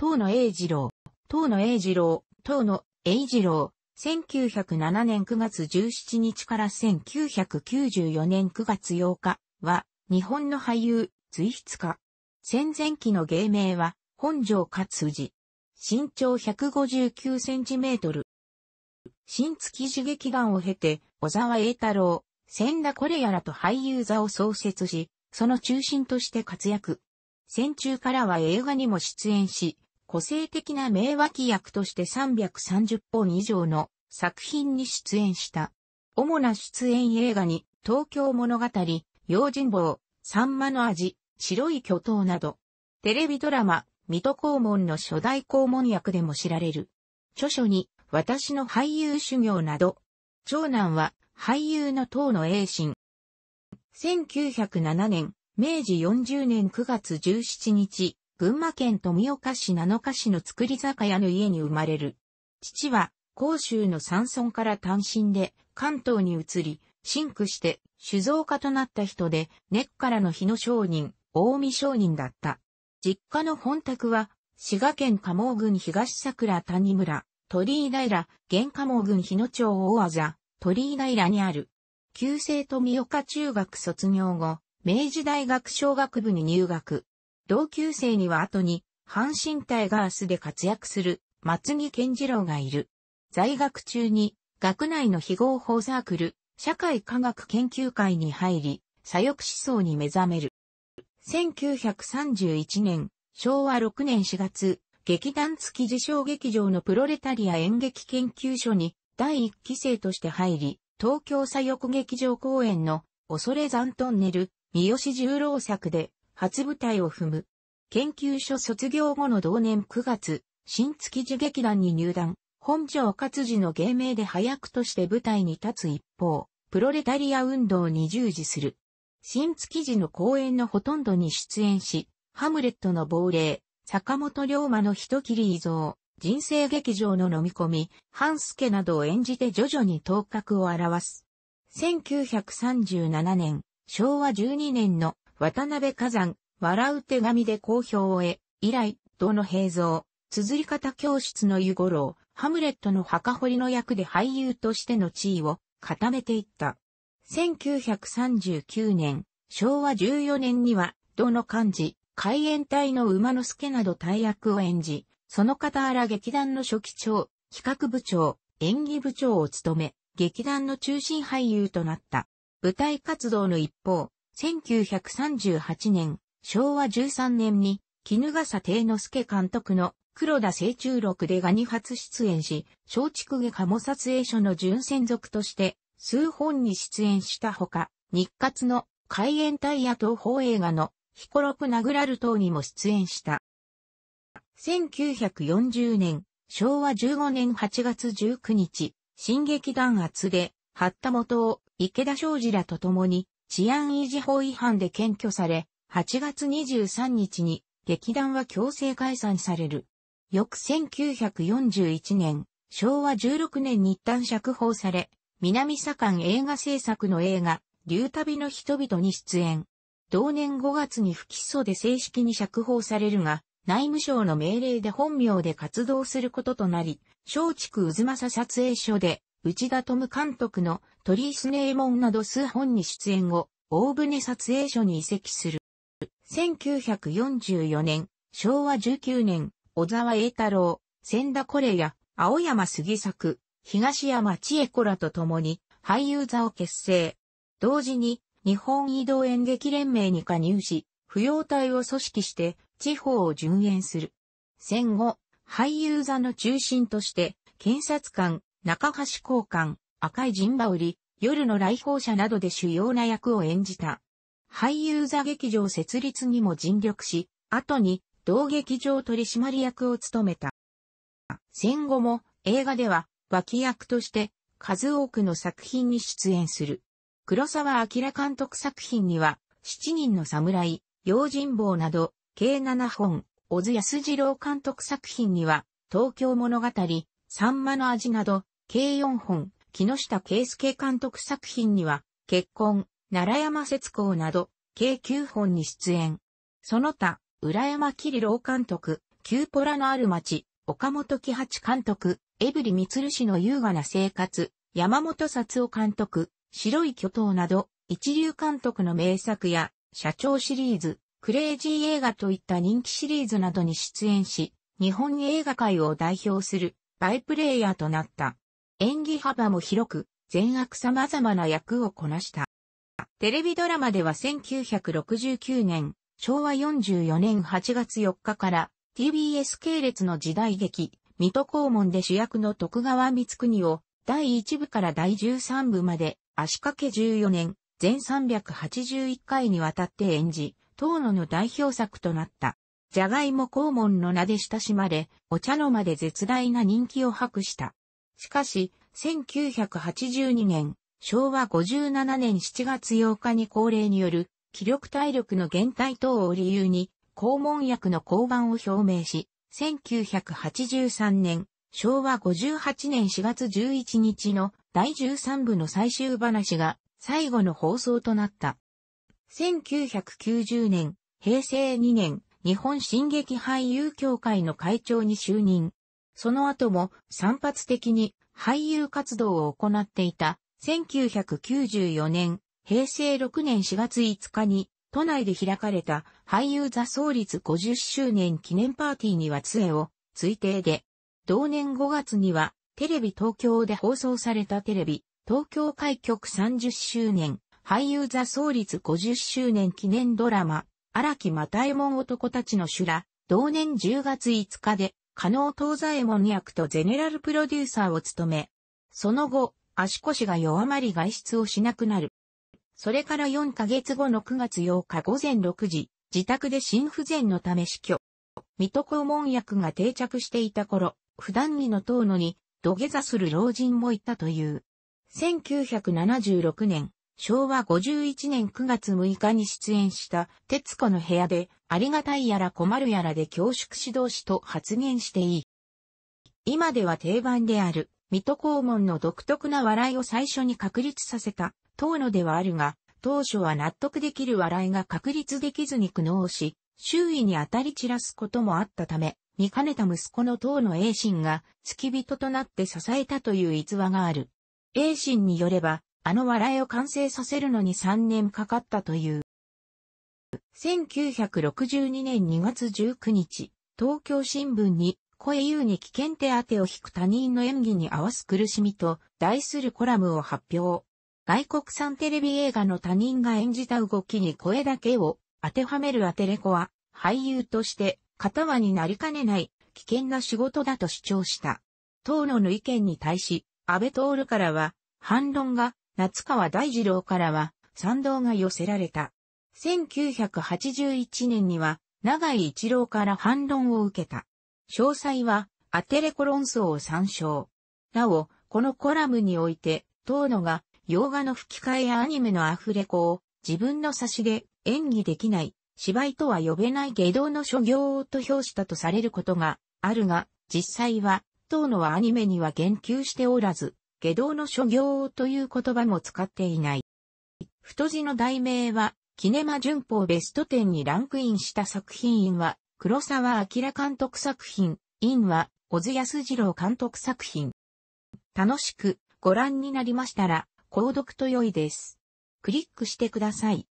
東野栄二郎、東野栄二郎、東野栄二郎、1907年9月17日から1994年9月8日は、日本の俳優、随筆家。戦前期の芸名は、本城勝次。身長159センチメートル。新月樹劇眼を経て、小沢栄太郎、千田これやらと俳優座を創設し、その中心として活躍。戦中からは映画にも出演し、個性的な名脇役として330本以上の作品に出演した。主な出演映画に、東京物語、用心棒、サンマの味、白い巨頭など、テレビドラマ、水戸黄門の初代黄門役でも知られる。著書に、私の俳優修行など、長男は俳優の党の栄心。1907年、明治40年9月17日、群馬県富岡市七日市の造り酒屋の家に生まれる。父は、甲州の山村から単身で関東に移り、進駆して酒造家となった人で、根っからの日野商人、大見商人だった。実家の本宅は、滋賀県加茂郡東桜谷村、鳥居平、現加茂郡日野町大和座、鳥居平にある。旧姓富岡中学卒業後、明治大学小学部に入学。同級生には後に、阪神タイガースで活躍する松木健次郎がいる。在学中に、学内の非合法サークル、社会科学研究会に入り、左翼思想に目覚める。1931年、昭和6年4月、劇団付き自称劇場のプロレタリア演劇研究所に第1期生として入り、東京左翼劇場公演の恐れ残トンネル、三好十郎作で初舞台を踏む。研究所卒業後の同年9月、新築寺劇団に入団、本庄勝治の芸名で早くとして舞台に立つ一方、プロレタリア運動に従事する。新築寺の公演のほとんどに出演し、ハムレットの亡霊、坂本龍馬の人切り遺像、人生劇場の飲み込み、半助などを演じて徐々に頭角を表す。1937年、昭和12年の渡辺火山、笑う手紙で好評を得、以来、どの平蔵、綴り方教室の湯五郎、ハムレットの墓掘りの役で俳優としての地位を固めていった。1939年、昭和14年には、どの漢字、海援隊の馬之助など大役を演じ、その傍ら劇団の初期長、企画部長、演技部長を務め、劇団の中心俳優となった。舞台活動の一方、1938年、昭和13年に、絹笠定之助監督の黒田清中録でガニ初出演し、松竹下鴨撮影所の純専属として、数本に出演したほか、日活の海援隊や東宝映画のヒコロプナグラル等にも出演した。1940年、昭和15年8月19日、新劇弾圧で、八田元を池田昌司らと共に治安維持法違反で検挙され、8月23日に劇団は強制解散される。翌1941年、昭和16年に一旦釈放され、南左官映画制作の映画、竜旅の人々に出演。同年5月に不起訴で正式に釈放されるが、内務省の命令で本名で活動することとなり、松竹渦政撮影所で内田智監督のトリースネイモンなど数本に出演後、大船撮影所に移籍する。1944年、昭和19年、小沢栄太郎、千田コレや、青山杉作、東山千恵子らと共に、俳優座を結成。同時に、日本移動演劇連盟に加入し、扶養隊を組織して、地方を順延する。戦後、俳優座の中心として、検察官、中橋交換、赤い陣羽織、夜の来訪者などで主要な役を演じた。俳優座劇場設立にも尽力し、後に同劇場取締役を務めた。戦後も映画では脇役として数多くの作品に出演する。黒沢明監督作品には、七人の侍、用心棒など、計7本、小津安二郎監督作品には、東京物語、三間の味など、計4本、木下圭介監督作品には、結婚、奈良山節子など、計9本に出演。その他、浦山桐郎監督、キューポラのある町、岡本喜八監督、エブリミツル氏の優雅な生活、山本幸男夫監督、白い巨頭など、一流監督の名作や、社長シリーズ、クレイジー映画といった人気シリーズなどに出演し、日本映画界を代表するバイプレイヤーとなった。演技幅も広く、善悪様々な役をこなした。テレビドラマでは1969年、昭和44年8月4日から TBS 系列の時代劇、水戸黄門で主役の徳川光国を第1部から第13部まで足掛け14年、全381回にわたって演じ、東野の代表作となった。じゃがいも黄門の名で親しまれ、お茶の間で絶大な人気を博した。しかし、1982年、昭和57年7月8日に高齢による気力体力の減退等を理由に、肛門薬の降板を表明し、1983年、昭和58年4月11日の第13部の最終話が最後の放送となった。1990年、平成2年、日本進撃俳優協会の会長に就任。その後も散発的に俳優活動を行っていた1994年、平成6年4月5日に都内で開かれた俳優座創立50周年記念パーティーには杖を推定で、同年5月にはテレビ東京で放送されたテレビ東京開局30周年俳優座創立50周年記念ドラマ荒木又右衛門男たちの修羅同年10月5日で加納東左衛門役とゼネラルプロデューサーを務め、その後、足腰が弱まり外出をしなくなる。それから4ヶ月後の9月8日午前6時、自宅で心不全のため死去。水戸黄門役が定着していた頃、普段着の遠野に土下座する老人もいたという。1976年、昭和51年9月6日に出演した徹子の部屋でありがたいやら困るやらで恐縮指導士と発言していい。今では定番である水戸黄門の独特な笑いを最初に確立させた当野ではあるが、当初は納得できる笑いが確立できずに苦悩し、周囲に当たり散らすこともあったため、見かねた息子の当の英心が付き人となって支えたという逸話がある。栄心によれば、あの笑いを完成させるのに3年かかったという。1962年2月19日、東京新聞に、声優に危険手当を引く他人の演技に合わす苦しみと題するコラムを発表。外国産テレビ映画の他人が演じた動きに声だけを当てはめるアテレコは俳優として片輪になりかねない危険な仕事だと主張した。当野の意見に対し、安倍徹からは反論が夏川大二郎からは賛同が寄せられた。1981年には長井一郎から反論を受けた。詳細はアテレコ論争を参照。なお、このコラムにおいて、東野が洋画の吹き替えやアニメのアフレコを自分の差しで演技できない芝居とは呼べない下道の所業と評したとされることがあるが、実際は、東野はアニメには言及しておらず、下道の諸行という言葉も使っていない。太字の題名は、キネマ旬報ベスト10にランクインした作品院は、黒沢明監督作品、院は、小津安二郎監督作品。楽しくご覧になりましたら、購読と良いです。クリックしてください。